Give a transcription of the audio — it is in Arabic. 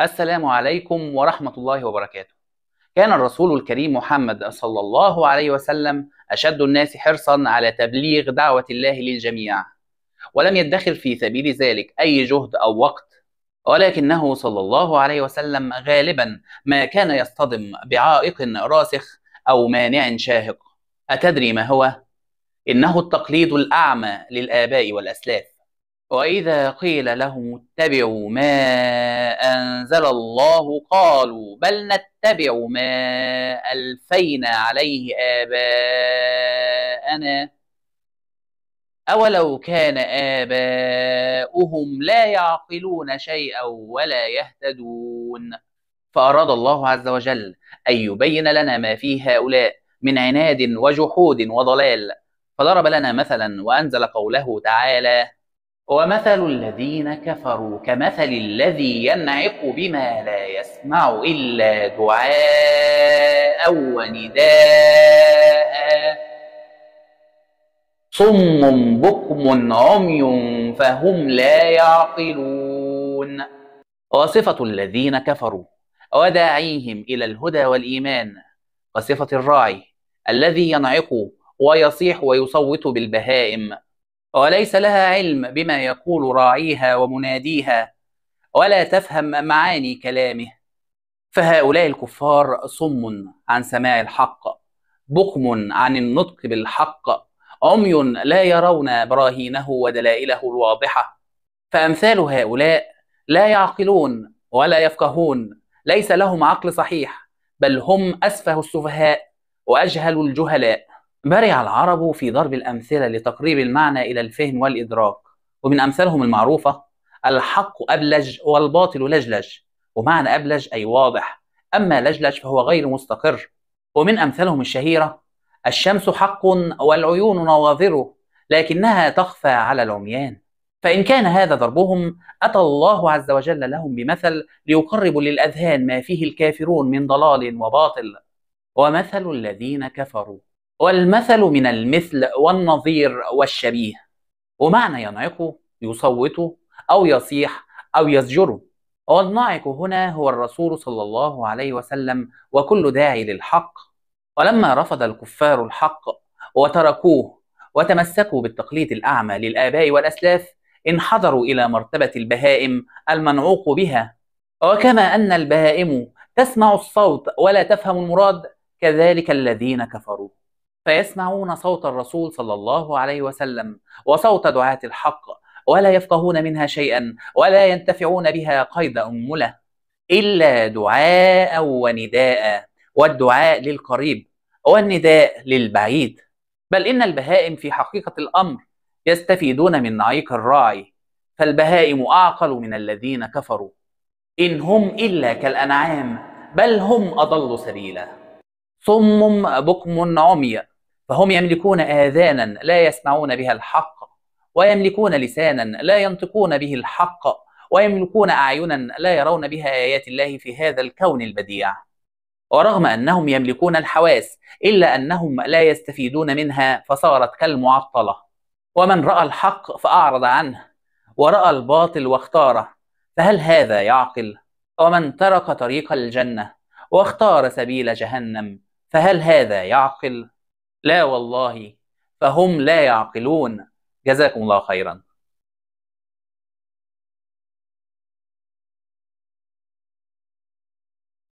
السلام عليكم ورحمة الله وبركاته. كان الرسول الكريم محمد صلى الله عليه وسلم أشد الناس حرصا على تبليغ دعوة الله للجميع، ولم يدخر في سبيل ذلك أي جهد أو وقت، ولكنه صلى الله عليه وسلم غالبا ما كان يصطدم بعائق راسخ أو مانع شاهق. أتدري ما هو؟ إنه التقليد الأعمى للآباء والأسلاف. وإذا قيل لهم اتبعوا ما أنزل الله قالوا بل نتبع ما ألفينا عليه آباءنا أولو كان آباؤهم لا يعقلون شيئا ولا يهتدون فأراد الله عز وجل أن يبين لنا ما في هؤلاء من عناد وجحود وضلال فضرب لنا مثلا وأنزل قوله تعالى ومثل الذين كفروا كمثل الذي ينعق بما لا يسمع إلا دعاء ونداء صم بكم عمي فهم لا يعقلون وصفة الذين كفروا وداعيهم إلى الهدى والإيمان وصفة الراعي الذي ينعق ويصيح ويصوت بالبهائم وليس لها علم بما يقول راعيها ومناديها ولا تفهم معاني كلامه فهؤلاء الكفار صم عن سماع الحق بقم عن النطق بالحق عمي لا يرون براهينه ودلائله الواضحه فامثال هؤلاء لا يعقلون ولا يفقهون ليس لهم عقل صحيح بل هم اسفه السفهاء واجهل الجهلاء برع العرب في ضرب الأمثلة لتقريب المعنى إلى الفهم والإدراك ومن أمثالهم المعروفة الحق أبلج والباطل لجلج ومعنى أبلج أي واضح أما لجلج فهو غير مستقر ومن أمثالهم الشهيرة الشمس حق والعيون نواظره لكنها تخفى على العميان فإن كان هذا ضربهم أتى الله عز وجل لهم بمثل ليقربوا للأذهان ما فيه الكافرون من ضلال وباطل ومثل الذين كفروا والمثل من المثل والنظير والشبيه ومعنى ينعق يصوته أو يصيح أو يزجره والناعق هنا هو الرسول صلى الله عليه وسلم وكل داعي للحق ولما رفض الكفار الحق وتركوه وتمسكوا بالتقليد الأعمى للآباء والأسلاف انحدروا إلى مرتبة البهائم المنعوق بها وكما أن البهائم تسمع الصوت ولا تفهم المراد كذلك الذين كفروا فيسمعون صوت الرسول صلى الله عليه وسلم وصوت دعاة الحق ولا يفقهون منها شيئا ولا ينتفعون بها قيد أنملة إلا دعاء ونداء والدعاء للقريب والنداء للبعيد بل إن البهائم في حقيقة الأمر يستفيدون من نعيق الراعي فالبهائم أعقل من الذين كفروا إن هم إلا كالأنعام بل هم أضل سبيلا صم بكم عمي فهم يملكون آذانا لا يسمعون بها الحق ويملكون لسانا لا ينطقون به الحق ويملكون أعينا لا يرون بها آيات الله في هذا الكون البديع ورغم أنهم يملكون الحواس إلا أنهم لا يستفيدون منها فصارت كالمعطلة ومن رأى الحق فأعرض عنه ورأى الباطل واختاره فهل هذا يعقل؟ ومن ترك طريق الجنة واختار سبيل جهنم فهل هذا يعقل؟ لا والله فهم لا يعقلون جزاكم الله خيرا